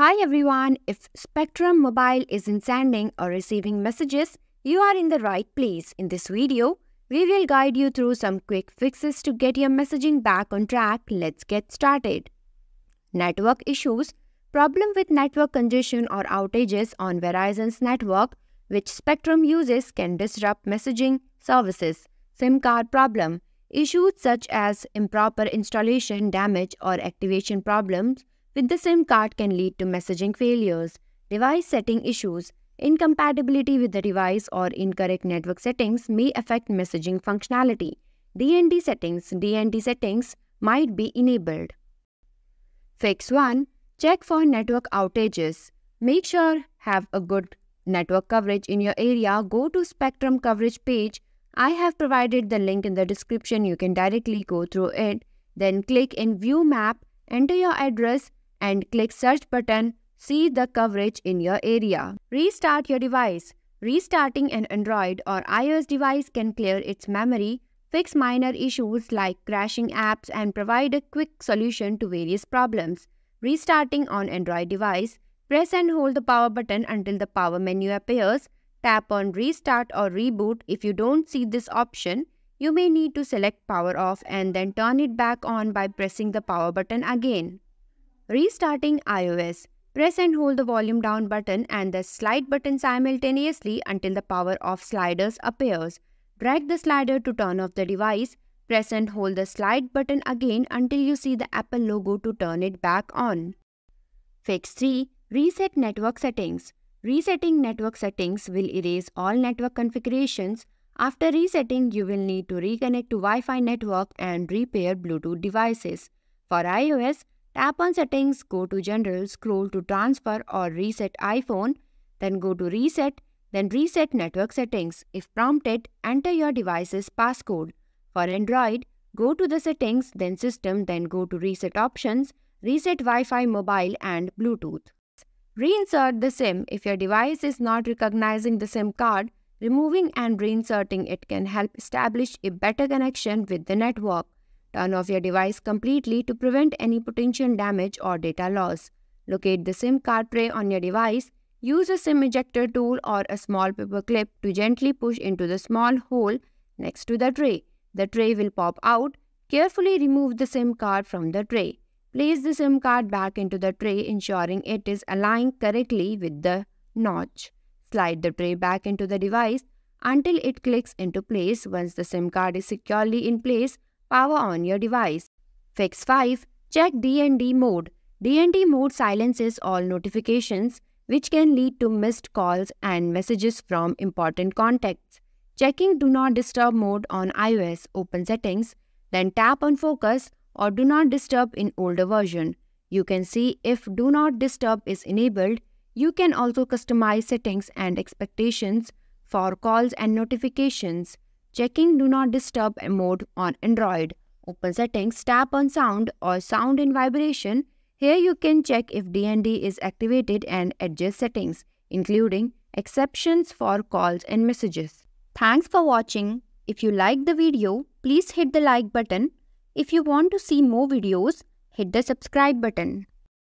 Hi everyone, if Spectrum Mobile isn't sending or receiving messages, you are in the right place. In this video, we will guide you through some quick fixes to get your messaging back on track. Let's get started. Network issues Problem with network congestion or outages on Verizon's network, which Spectrum uses, can disrupt messaging services. SIM card problem Issues such as improper installation, damage, or activation problems with the SIM card can lead to messaging failures, device setting issues, incompatibility with the device or incorrect network settings may affect messaging functionality. DND settings DND settings might be enabled. Fix 1. Check for network outages. Make sure have a good network coverage in your area. Go to spectrum coverage page. I have provided the link in the description. You can directly go through it. Then click in view map. Enter your address and click search button, see the coverage in your area. Restart your device. Restarting an Android or iOS device can clear its memory, fix minor issues like crashing apps and provide a quick solution to various problems. Restarting on Android device, press and hold the power button until the power menu appears. Tap on restart or reboot. If you don't see this option, you may need to select power off and then turn it back on by pressing the power button again. Restarting iOS. Press and hold the volume down button and the slide button simultaneously until the power off sliders appears. Drag the slider to turn off the device. Press and hold the slide button again until you see the Apple logo to turn it back on. Fix 3. Reset network settings. Resetting network settings will erase all network configurations. After resetting, you will need to reconnect to Wi-Fi network and repair Bluetooth devices. For iOS, Tap on Settings, go to General, scroll to Transfer or Reset iPhone, then go to Reset, then Reset Network Settings. If prompted, enter your device's passcode. For Android, go to the Settings, then System, then go to Reset Options, Reset Wi-Fi Mobile and Bluetooth. Reinsert the SIM if your device is not recognizing the SIM card. Removing and reinserting it can help establish a better connection with the network. Turn off your device completely to prevent any potential damage or data loss. Locate the SIM card tray on your device. Use a SIM ejector tool or a small paper clip to gently push into the small hole next to the tray. The tray will pop out. Carefully remove the SIM card from the tray. Place the SIM card back into the tray ensuring it is aligned correctly with the notch. Slide the tray back into the device until it clicks into place. Once the SIM card is securely in place, power on your device. Fix 5. Check DND mode. DND mode silences all notifications which can lead to missed calls and messages from important contacts. Checking Do Not Disturb mode on iOS Open Settings, then tap on Focus or Do Not Disturb in older version. You can see if Do Not Disturb is enabled. You can also customize settings and expectations for calls and notifications. Checking Do Not Disturb mode on Android. Open Settings, tap on Sound or Sound in Vibration. Here you can check if DND is activated and adjust settings, including exceptions for calls and messages. Thanks for watching. If you like the video, please hit the like button. If you want to see more videos, hit the subscribe button.